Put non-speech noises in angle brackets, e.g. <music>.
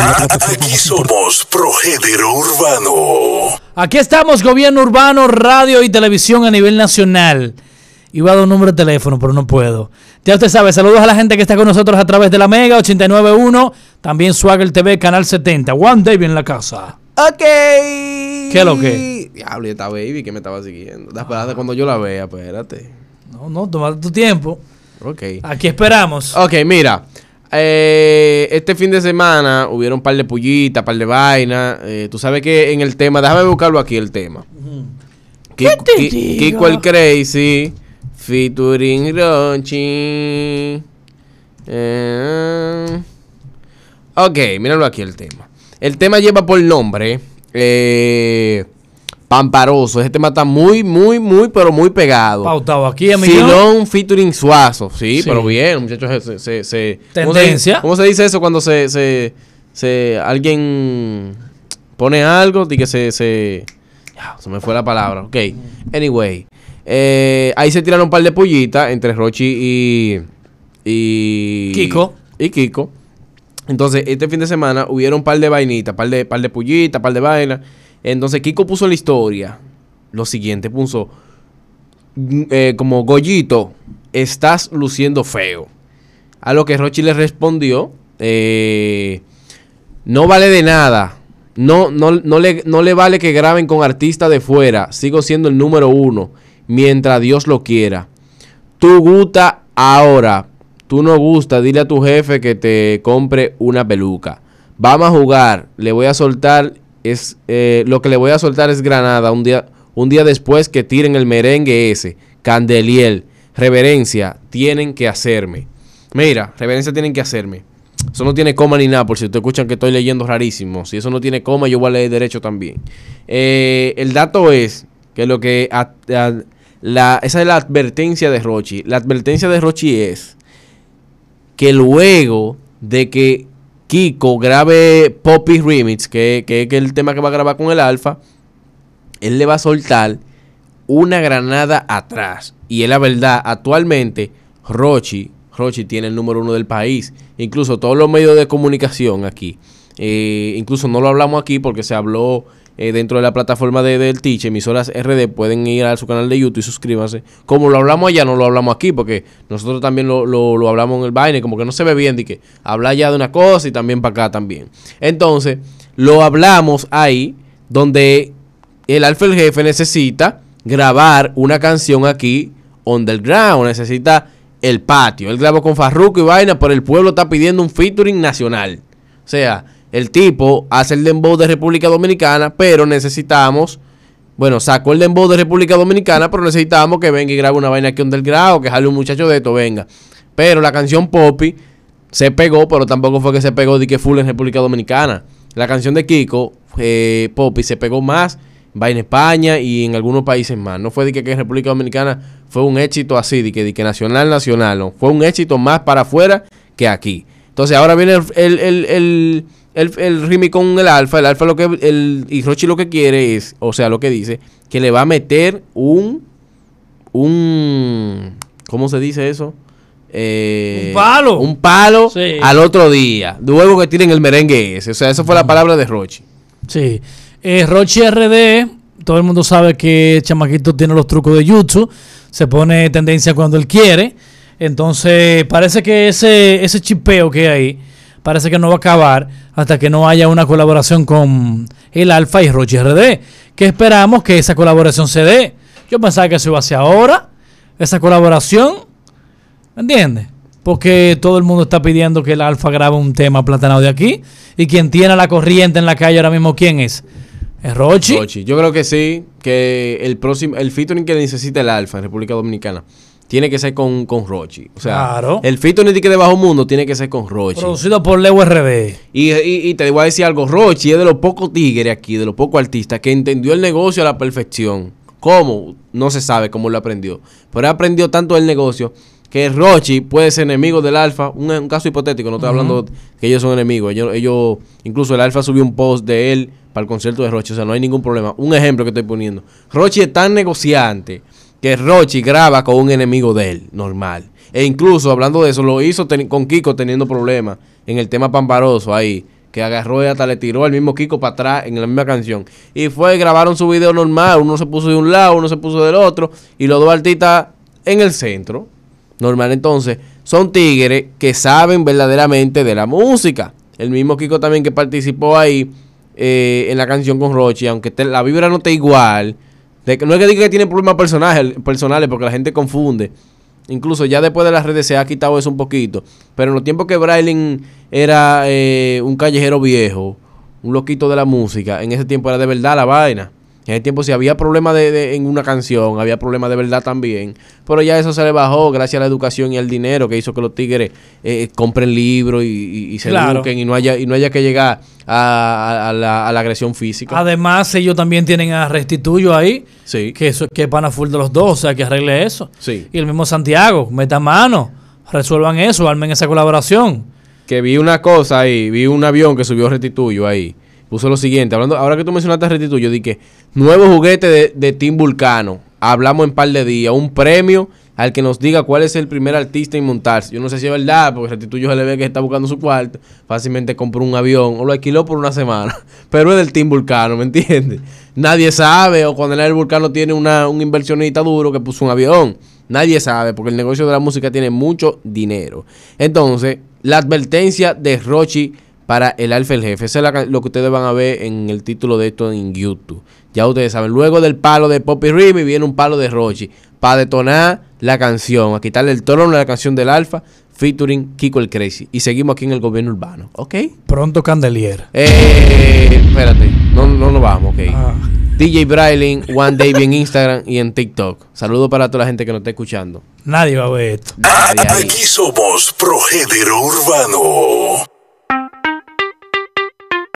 Aquí somos Progénero Urbano. Aquí estamos, Gobierno Urbano, Radio y Televisión a nivel nacional. Iba a dar un número de teléfono, pero no puedo. Ya usted sabe, saludos a la gente que está con nosotros a través de la Mega 891, también el TV, Canal 70. One Day en la casa. Ok. ¿Qué es lo que? Diablo, esta baby que me estaba siguiendo. Ah. cuando yo la vea, espérate. No, no, toma tu tiempo. Ok. Aquí esperamos. Ok, mira. Eh, este fin de semana hubieron un par de pullitas, par de vainas. Eh, tú sabes que en el tema, déjame buscarlo aquí el tema. ¿Qué, te digo? Kiko el Crazy, featuring Ronchi. Eh, ok, míralo aquí el tema. El tema lleva por nombre. Eh. Pamparoso. Ese tema está muy, muy, muy, pero muy pegado. Pautado aquí, amigo. Silón featuring Suazo. Sí, pero bien, muchachos. Se, se, Tendencia. ¿cómo se, dice eso cuando se, se, alguien pone algo y que se, se... Se me fue la palabra. Ok. Anyway. Eh, ahí se tiraron un par de pollitas entre Rochi y... Y... Kiko. Y Kiko. Entonces, este fin de semana hubieron un par de vainitas, par de, par de pullitas, par de vainas. Entonces, Kiko puso la historia lo siguiente: puso mm, eh, como Goyito, estás luciendo feo. A lo que Rochi le respondió: eh, No vale de nada. No, no, no, le, no le vale que graben con artistas de fuera. Sigo siendo el número uno. Mientras Dios lo quiera. Tú gusta ahora tú no gustas, dile a tu jefe que te compre una peluca. Vamos a jugar, le voy a soltar, es, eh, lo que le voy a soltar es Granada un día, un día después que tiren el merengue ese, Candeliel, reverencia, tienen que hacerme. Mira, reverencia tienen que hacerme. Eso no tiene coma ni nada, por si te escuchan que estoy leyendo rarísimo. Si eso no tiene coma, yo voy a leer derecho también. Eh, el dato es que lo que... la, esa es la advertencia de Rochi. La advertencia de Rochi es que luego de que Kiko grabe Poppy Remix, que, es el tema que va a grabar con el Alfa, él le va a soltar una granada atrás. Y es la verdad, actualmente Rochi, Rochi tiene el número uno del país. Incluso todos los medios de comunicación aquí. Eh, incluso no lo hablamos aquí porque se habló eh, dentro de la plataforma del Teach, emisoras RD, pueden ir a su canal de YouTube y suscríbanse. Como lo hablamos allá, no lo hablamos aquí, porque nosotros también lo, hablamos en el baile, como que no se ve bien, de que habla ya de una cosa y también para acá también. Entonces, lo hablamos ahí, donde el alfa el jefe necesita grabar una canción aquí underground, necesita el patio. Él grabó con Farruko y vaina, pero el pueblo está pidiendo un featuring nacional. O sea, el tipo hace el dembow de República Dominicana, pero necesitamos. Bueno, sacó el dembow de República Dominicana, pero necesitamos que venga y grabe una vaina aquí underground, que jale un muchacho de esto, venga. Pero la canción Poppy se pegó, pero tampoco fue que se pegó de que full en República Dominicana. La canción de Kiko, eh, Poppy, se pegó más va en España y en algunos países más. No fue de que, en República Dominicana fue un éxito así, de que, de nacional, nacional. No. Fue un éxito más para afuera que aquí. Entonces ahora viene el, el, el, el, el con el alfa. El alfa lo que. El, y Rochi lo que quiere es. O sea, lo que dice. Que le va a meter un. Un. ¿Cómo se dice eso? Eh, un palo. Un palo al otro día. Luego que tiren el merengue ese. O sea, esa fue la palabra de Rochi. Sí. Eh, Rochi RD. Todo el mundo sabe que Chamaquito tiene los trucos de Jutsu. Se pone tendencia cuando él quiere. Entonces, parece que ese, ese chipeo que hay parece que no va a acabar hasta que no haya una colaboración con el Alfa y Roche RD, que esperamos que esa colaboración se dé. Yo pensaba que se iba a hacer ahora, esa colaboración, ¿me entiendes? Porque todo el mundo está pidiendo que el Alfa grabe un tema platanado de aquí y quien tiene la corriente en la calle ahora mismo, ¿quién es? ¿Es Rochi? Yo creo que sí, que el próximo, el featuring que necesita el Alfa en República Dominicana tiene que ser con, con Rochi. O sea, el Fito ni que de Bajo Mundo tiene que ser con Rochi. Producido por Leo R.B... Y, y, y te voy a decir algo, Rochi es de los pocos tigres aquí, de los pocos artistas que entendió el negocio a la perfección. ¿Cómo? No se sabe cómo lo aprendió. Pero aprendió tanto el negocio que Rochi puede ser enemigo del Alfa. Un, caso hipotético, no estoy hablando que ellos son enemigos. Ellos, ellos, incluso el Alfa subió un post de él para el concierto de Rochi. O sea, no hay ningún problema. Un ejemplo que estoy poniendo. Rochi es tan negociante que Rochi graba con un enemigo de él, normal. E incluso hablando de eso, lo hizo con Kiko teniendo problemas en el tema pamparoso ahí. Que agarró y hasta le tiró al mismo Kiko para atrás en la misma canción. Y fue, grabaron su video normal. Uno se puso de un lado, uno se puso del otro. Y los dos artistas en el centro. Normal entonces. Son tigres que saben verdaderamente de la música. El mismo Kiko también que participó ahí eh, en la canción con Rochi. Aunque la vibra no te igual no es que diga que tiene problemas personales, personales, porque la gente confunde. Incluso ya después de las redes se ha quitado eso un poquito. Pero en los tiempos que Braylin era eh, un callejero viejo, un loquito de la música, en ese tiempo era de verdad la vaina. En el tiempo sí había problemas de, en una canción, había problemas de verdad también. Pero ya eso se le bajó gracias a la educación y al dinero que hizo que los tigres eh, eh, compren libros y, se eduquen y no haya, y no haya que llegar a, la, agresión física. Además, ellos también tienen a Restituyo ahí, que eso que es pana full de los dos, o sea, que arregle eso. Y el mismo Santiago, meta mano, resuelvan eso, armen esa colaboración. Que vi una cosa ahí, vi un avión que subió Restituyo ahí puso lo siguiente. Hablando, ahora que tú mencionaste Retitud, yo dije, nuevo juguete de, de Team Vulcano. Hablamos en par de días. Un premio al que nos diga cuál es el primer artista en montarse. Yo no sé si es verdad, porque Retituyo se le ve que está buscando su cuarto, fácilmente compró un avión o lo alquiló por una semana. <laughs> Pero es del Team Vulcano, ¿me entiendes? Nadie sabe, o cuando el Vulcano tiene una, un inversionista duro que puso un avión. Nadie sabe, porque el negocio de la música tiene mucho dinero. Entonces, la advertencia de Rochi para el Alfa el Jefe. Eso es lo que ustedes van a ver en el título de esto en YouTube. Ya ustedes saben, luego del palo de Poppy Remy viene un palo de Rochi para detonar la canción, a quitarle el trono a la canción del Alfa featuring Kiko el Crazy. Y seguimos aquí en el gobierno urbano, ¿ok? Pronto Candelier. Eh, espérate, no, no nos vamos, ok. Ah. DJ Brailing, One Day en Instagram y en TikTok. Saludos para toda la gente que nos está escuchando. Nadie va a ver esto. aquí somos Progénero Urbano.